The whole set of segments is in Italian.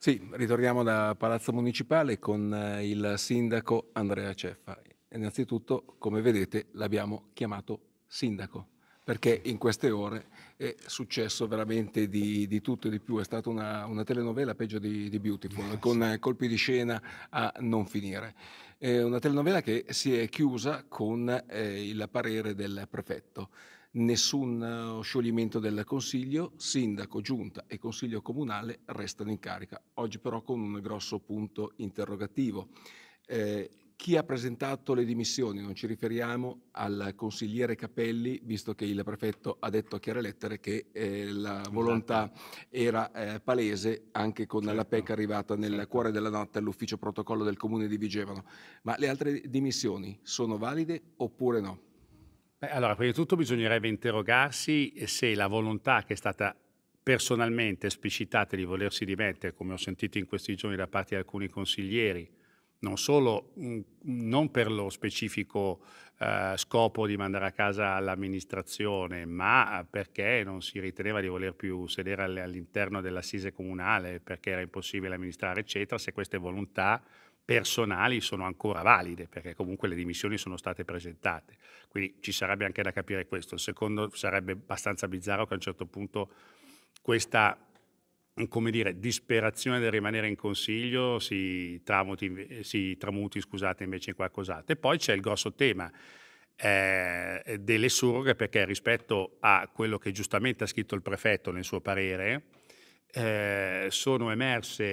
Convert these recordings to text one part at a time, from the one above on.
Sì, ritorniamo da Palazzo Municipale con eh, il sindaco Andrea Ceffa. Innanzitutto, come vedete, l'abbiamo chiamato sindaco perché in queste ore è successo veramente di, di tutto e di più, è stata una, una telenovela peggio di, di Beautiful, yes. Eh, con colpi di scena a non finire. È una telenovela che si è chiusa con eh, il parere del prefetto nessun eh, scioglimento del Consiglio, Sindaco, Giunta e Consiglio Comunale restano in carica. Oggi però con un grosso punto interrogativo. Eh, chi ha presentato le dimissioni? Non ci riferiamo al consigliere Capelli, visto che il prefetto ha detto a chiare lettere che eh, la volontà era eh, palese anche con certo. la PEC arrivata nel certo. cuore della notte all'ufficio protocollo del comune di Vigevano. Ma le altre dimissioni sono valide oppure no? Beh, allora, prima di tutto bisognerebbe interrogarsi se la volontà che è stata personalmente esplicitata di volersi dimettere, come ho sentito in questi giorni da parte di alcuni consiglieri, non solo mm, non per lo specifico eh, scopo di mandare a casa l'amministrazione, ma perché non si riteneva di voler più sedere all'interno dell'assise comunale, perché era impossibile amministrare, eccetera, se queste volontà personali sono ancora valide perché comunque le dimissioni sono state presentate. Quindi ci sarebbe anche da capire questo. Il secondo sarebbe abbastanza bizzarro che a un certo punto questa come dire, disperazione del rimanere in consiglio si tramuti, si tramuti scusate, invece in qualcos'altro. E poi c'è il grosso tema eh, delle surroghe perché rispetto a quello che giustamente ha scritto il prefetto nel suo parere, eh, sono emerse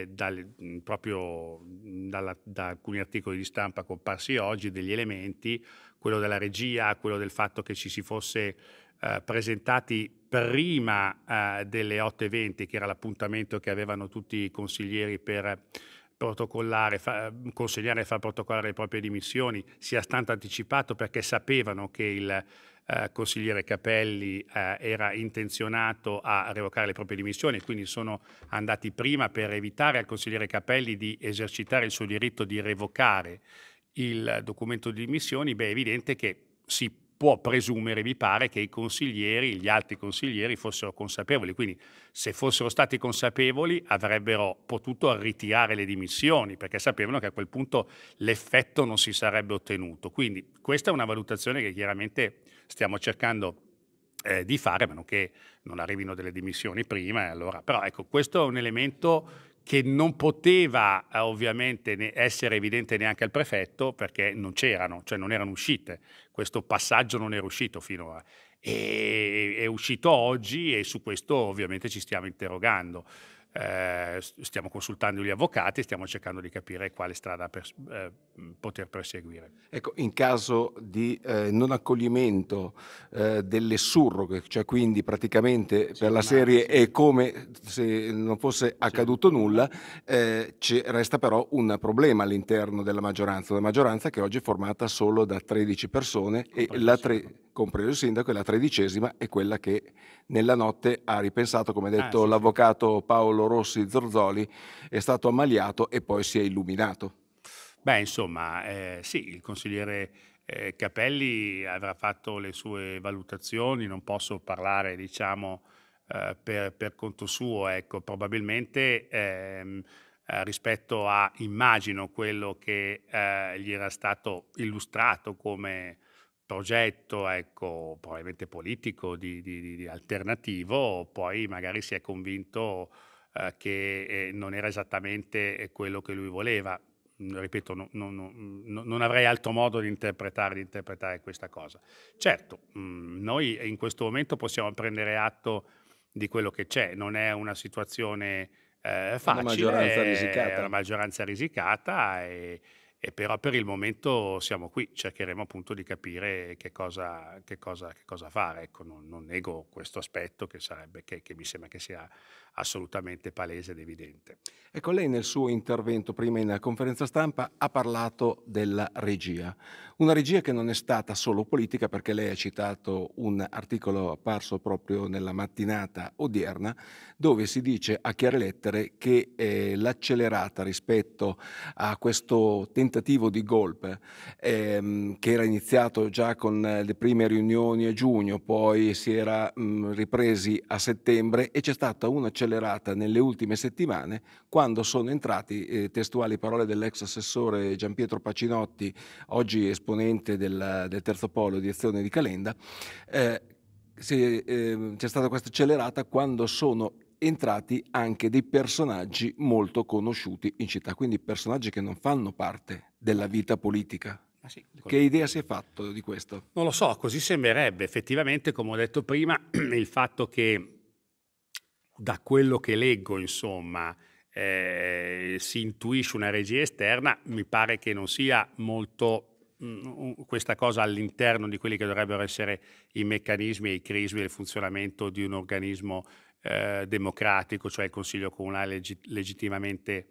eh, dal, proprio dalla, da alcuni articoli di stampa comparsi oggi degli elementi, quello della regia, quello del fatto che ci si fosse eh, presentati prima eh, delle 8.20, che era l'appuntamento che avevano tutti i consiglieri per protocollare, fa, ehm, consigliare e far protocollare le proprie dimissioni sia stato anticipato perché sapevano che il eh, consigliere Capelli eh, era intenzionato a revocare le proprie dimissioni, quindi sono andati prima per evitare al consigliere Capelli di esercitare il suo diritto di revocare il documento di dimissioni, beh è evidente che si può presumere, mi pare, che i consiglieri, gli altri consiglieri fossero consapevoli. Quindi se fossero stati consapevoli avrebbero potuto ritirare le dimissioni perché sapevano che a quel punto l'effetto non si sarebbe ottenuto. Quindi questa è una valutazione che chiaramente stiamo cercando eh, di fare, a meno che non arrivino delle dimissioni prima. Allora. Però ecco, questo è un elemento che non poteva eh, ovviamente essere evidente neanche al prefetto perché non c'erano, cioè non erano uscite. Questo passaggio non era uscito finora. E, è uscito oggi e su questo ovviamente ci stiamo interrogando. Eh, stiamo consultando gli avvocati stiamo cercando di capire quale strada per, eh, poter perseguire. Ecco, in caso di eh, non accoglimento eh, delle surroghe, cioè quindi praticamente sì, per la serie sì. è come se non fosse accaduto sì. nulla, eh, resta però un problema all'interno della maggioranza, una maggioranza che oggi è formata solo da 13 persone compreso e la tre, compreso il sindaco e la tredicesima è quella che nella notte ha ripensato, come ha ah, detto ah, l'avvocato Paolo rossi, Zorzoli è stato ammaliato e poi si è illuminato. Beh, insomma, eh, sì, il consigliere eh, Capelli avrà fatto le sue valutazioni, non posso parlare, diciamo, eh, per, per, conto suo, ecco, probabilmente ehm, eh, rispetto a, immagino, quello che eh, gli era stato illustrato come progetto, ecco, probabilmente politico, di, di, di alternativo, poi magari si è convinto eh, che eh, non era esattamente eh, quello che lui voleva. Mm, ripeto, no, mm, no, non avrei altro modo di interpretare, di interpretare questa cosa. Certo, mm, noi in questo momento possiamo prendere atto di quello che c'è, non è una situazione eh, facile, una maggioranza risicata. è una maggioranza risicata e, e però per il momento siamo qui, cercheremo appunto di capire che cosa, che cosa, che cosa fare. Ecco, non, non, nego questo aspetto che, sarebbe, che, che mi sembra che sia assolutamente palese ed evidente. Ecco, lei nel suo intervento prima in conferenza stampa ha parlato della regia, una regia che non è stata solo politica perché lei ha citato un articolo apparso proprio nella mattinata odierna dove si dice a chiare lettere che eh, l'accelerata rispetto a questo tentativo di golpe ehm, che era iniziato già con le prime riunioni a giugno, poi si era mh, mm, ripresi a settembre e c'è stata un'accelerazione accelerata nelle ultime settimane quando sono entrati eh, testuali parole dell'ex assessore Gianpietro Pacinotti, oggi esponente del, del terzo polo di azione di Calenda, eh, ehm, c'è eh, stata questa accelerata quando sono entrati anche dei personaggi molto conosciuti in città, quindi personaggi che non fanno parte della vita politica. sì, che idea si è fatto di questo? Non lo so, così sembrerebbe effettivamente, come ho detto prima, il fatto che da quello che leggo, insomma, eh, si intuisce una regia esterna, mi pare che non sia molto mh, mm, questa cosa all'interno di quelli che dovrebbero essere i meccanismi e i crismi del funzionamento di un organismo eh, democratico, cioè il Consiglio Comunale legittimamente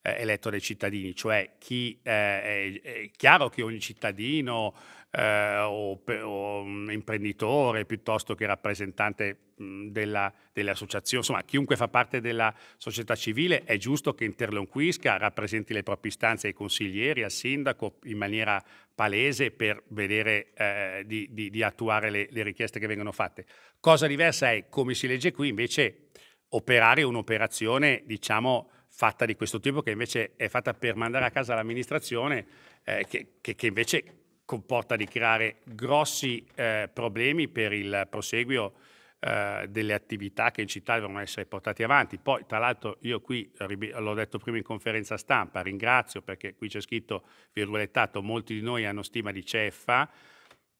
eh, eletto dai cittadini, cioè chi, eh, è, è, chiaro che ogni cittadino eh, o, o imprenditore piuttosto che rappresentante della, delle associazioni, insomma chiunque fa parte della società civile è giusto che interloquisca, rappresenti le proprie istanze ai consiglieri, al sindaco in maniera palese per vedere eh, di, di, di, attuare le, le richieste che vengono fatte. Cosa diversa è, come si legge qui, invece operare un'operazione, diciamo, fatta di questo tipo che invece è fatta per mandare a casa l'amministrazione, eh, che, che, che, invece comporta di creare grossi eh, problemi per il proseguio eh, delle attività che in città devono essere portate avanti. Poi, tra l'altro, io qui l'ho detto prima in conferenza stampa, ringrazio perché qui c'è scritto, virgolettato, molti di noi hanno stima di Ceffa,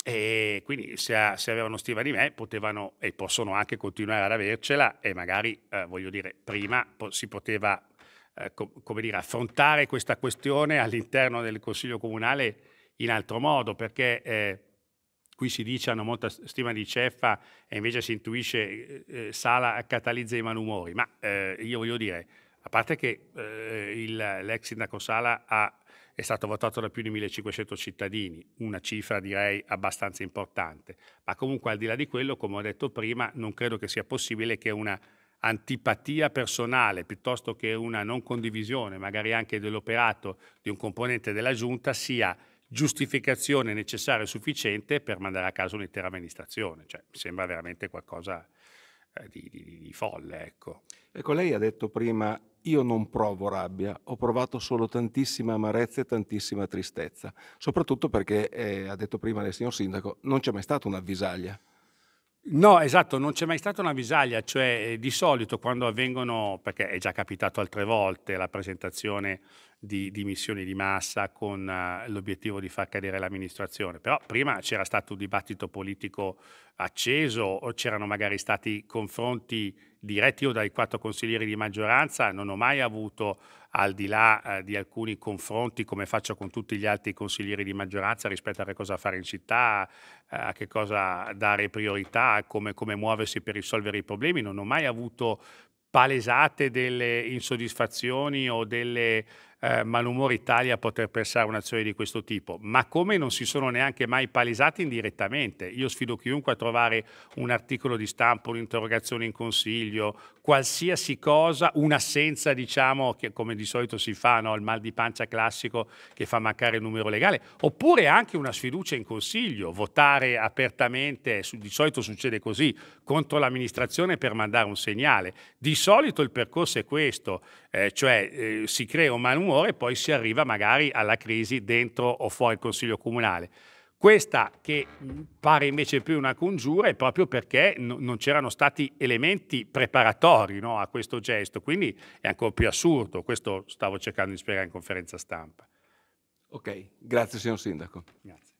e quindi se, se, avevano stima di me potevano e possono anche continuare ad avercela e magari, eh, voglio dire, prima po si poteva eh, co come dire, affrontare questa questione all'interno del Consiglio Comunale in altro modo, perché eh, qui si dice hanno molta stima di Ceffa e invece si intuisce eh, eh Sala catalizza i malumori, ma eh, io voglio dire, a parte che eh, l'ex sindaco Sala ha è stato votato da più di 1500 cittadini, una cifra direi abbastanza importante. Ma comunque al di là di quello, come ho detto prima, non credo che sia possibile che una antipatia personale piuttosto che una non condivisione, magari anche dell'operato di un componente della giunta, sia giustificazione necessaria e sufficiente per mandare a casa un'intera amministrazione. Cioè, mi sembra veramente qualcosa eh, di, di, di folle. Ecco. ecco, lei ha detto prima, io non provo rabbia, ho provato solo tantissima amarezza e tantissima tristezza, soprattutto perché, eh, ha detto prima il signor Sindaco, non c'è mai stata un'avvisaglia. No, esatto, non c'è mai stata una visaglia, cioè eh, di solito quando avvengono, perché è già capitato altre volte la presentazione di dimissioni di massa con eh, l'obiettivo di far cadere l'amministrazione. Però prima c'era stato un dibattito politico acceso o c'erano magari stati confronti diretti. o dai quattro consiglieri di maggioranza non ho mai avuto, al di là eh, di alcuni confronti come faccio con tutti gli altri consiglieri di maggioranza rispetto a che cosa fare in città, a che cosa dare priorità, come, come muoversi per risolvere i problemi, non ho mai avuto palesate delle insoddisfazioni o delle eh, Malumore Italia a poter pensare a un'azione di questo tipo, ma come non si sono neanche mai palesati indirettamente. Io sfido chiunque a trovare un articolo di stampa, un'interrogazione in consiglio, qualsiasi cosa, un'assenza, diciamo, che come di solito si fa, no? il mal di pancia classico che fa mancare il numero legale, oppure anche una sfiducia in consiglio, votare apertamente, di solito succede così, contro l'amministrazione per mandare un segnale. Di solito il percorso è questo, eh, cioè eh, si crea un malumore e poi si arriva magari alla crisi dentro o fuori il Consiglio Comunale. Questa che mm, pare invece più una congiura è proprio perché non c'erano stati elementi preparatori no, a questo gesto, quindi è ancora più assurdo, questo stavo cercando di spiegare in conferenza stampa. Ok, grazie signor Sindaco. Grazie.